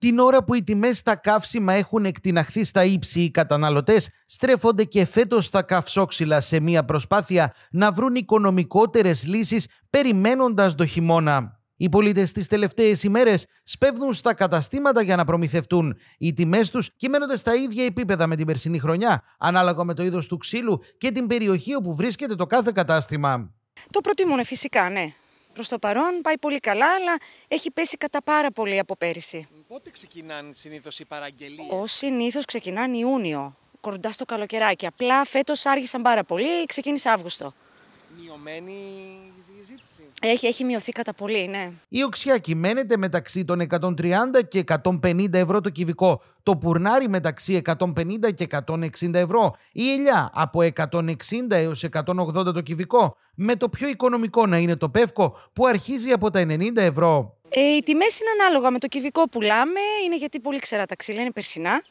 Την ώρα που οι τιμές στα καύσιμα έχουν εκτιναχθεί στα ύψη, οι καταναλωτές στρέφονται και φέτος στα καυσόξυλα σε μια προσπάθεια να βρουν οικονομικότερες λύσεις περιμένοντας το χειμώνα. Οι πολίτες τις τελευταίες ημέρες σπέβδουν στα καταστήματα για να προμηθευτούν. Οι τιμές τους κυμαίνονται στα ίδια επίπεδα με την περσινή χρονιά, ανάλογα με το είδος του ξύλου και την περιοχή όπου βρίσκεται το κάθε κατάστημα. Το προτιμούν φυσικά, ναι προς το παρόν πάει πολύ καλά, αλλά έχει πέσει κατά πάρα πολύ από πέρυσι. Πότε ξεκινάνε συνήθως οι παραγγελίες. Ως συνήθως ξεκινάνε Ιούνιο, κοντά στο καλοκαιράκι. Απλά φέτος άργησαν πάρα πολύ, ξεκίνησε Αύγουστο μειωμένη ζήτηση. Έχει, έχει μειωθεί κατά πολύ, ναι. Η οξιά κυμαίνεται μεταξύ των 130 και 150 ευρώ το κυβικό. Το πουρνάρι μεταξύ 150 και 160 ευρώ. Η ελιά από 160 έως 180 το κυβικό. Με το πιο οικονομικό να είναι το πεύκο που αρχίζει από τα 90 ευρώ ε, οι τιμές είναι ανάλογα με το κυβικό που πουλάμε, είναι γιατί πολύ ξερά τα ξύλα, είναι περσινά.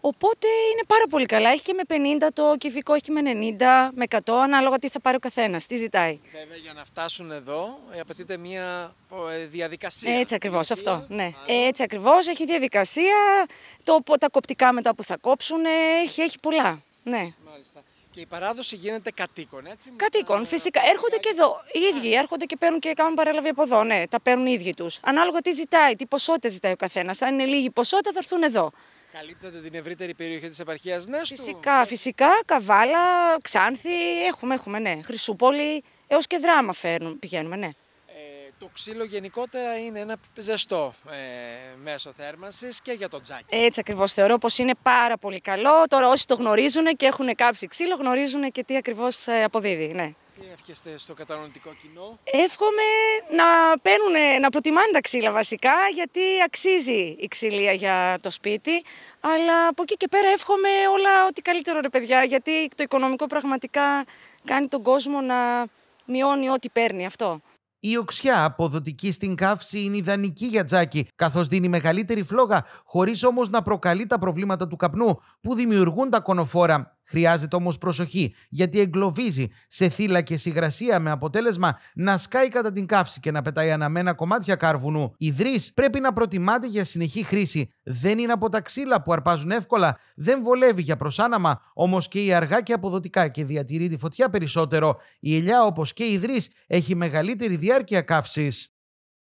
Οπότε είναι πάρα πολύ καλά. Έχει και με 50 το κυβικό, έχει και με 90, με 100, ανάλογα τι θα πάρει ο καθένας, τι ζητάει. Βέβαια, για να φτάσουν εδώ ε, απαιτείται μια ε, διαδικασία. Έτσι ακριβώς, αυτό. Ναι. Ε, έτσι ακριβώς, έχει διαδικασία. Το, τα κοπτικά μετά που θα κόψουν, έχει, έχει πολλά. Ναι. Μάλιστα. Και η παράδοση γίνεται κατοίκων, έτσι. Κατοίκων, φυσικά. Έρχονται και εδώ. Οι ίδιοι ναι. έρχονται και παίρνουν και κάνουν παρέλαβη από εδώ. Ναι, τα παίρνουν οι ίδιοι τους. Ανάλογα τι ζητάει, τι ποσότητα ζητάει ο καθένας. Αν είναι λίγη ποσότητα, θα έρθουν εδώ. Καλύπτεται την ευρύτερη περιοχή της επαρχίας Νέστου. Φυσικά, φυσικά. Καβάλα, Ξάνθη, έχουμε, έχουμε, ναι. Χρυσούπολη, έως και δράμα πηγαίνουμε, ναι. Το ξύλο γενικότερα είναι ένα ζεστό ε, μέσο θέρμανσης και για τον τζάκι. Έτσι ακριβώς θεωρώ πως είναι πάρα πολύ καλό. Τώρα όσοι το γνωρίζουν και έχουν κάψει ξύλο γνωρίζουν και τι ακριβώς ε, αποδίδει. Ναι. Τι εύχεστε στο κατανοητικό κοινό. Εύχομαι να, παίρνουν, να προτιμάνε τα ξύλα βασικά γιατί αξίζει η ξυλία για το σπίτι. Αλλά από εκεί και πέρα εύχομαι όλα ό,τι καλύτερο ρε παιδιά γιατί το οικονομικό πραγματικά κάνει τον κόσμο να μειώνει ό,τι παίρνει αυτό. Η οξιά αποδοτική στην καύση είναι ιδανική για τζάκι, καθώς δίνει μεγαλύτερη φλόγα, χωρίς όμως να προκαλεί τα προβλήματα του καπνού που δημιουργούν τα κονοφόρα Χρειάζεται όμως προσοχή, γιατί εγκλωβίζει σε θύλα και συγγρασία, με αποτέλεσμα να σκάει κατά την καύση και να πετάει αναμένα κομμάτια κάρβουνου. Η δρυς πρέπει να προτιμάται για συνεχή χρήση. Δεν είναι από τα ξύλα που αρπάζουν εύκολα, δεν βολεύει για προσάναμα, όμως και η αργά και αποδοτικά και διατηρεί τη φωτιά περισσότερο. Η ελιά, όπως και η δρυς, έχει μεγαλύτερη διάρκεια καύσης.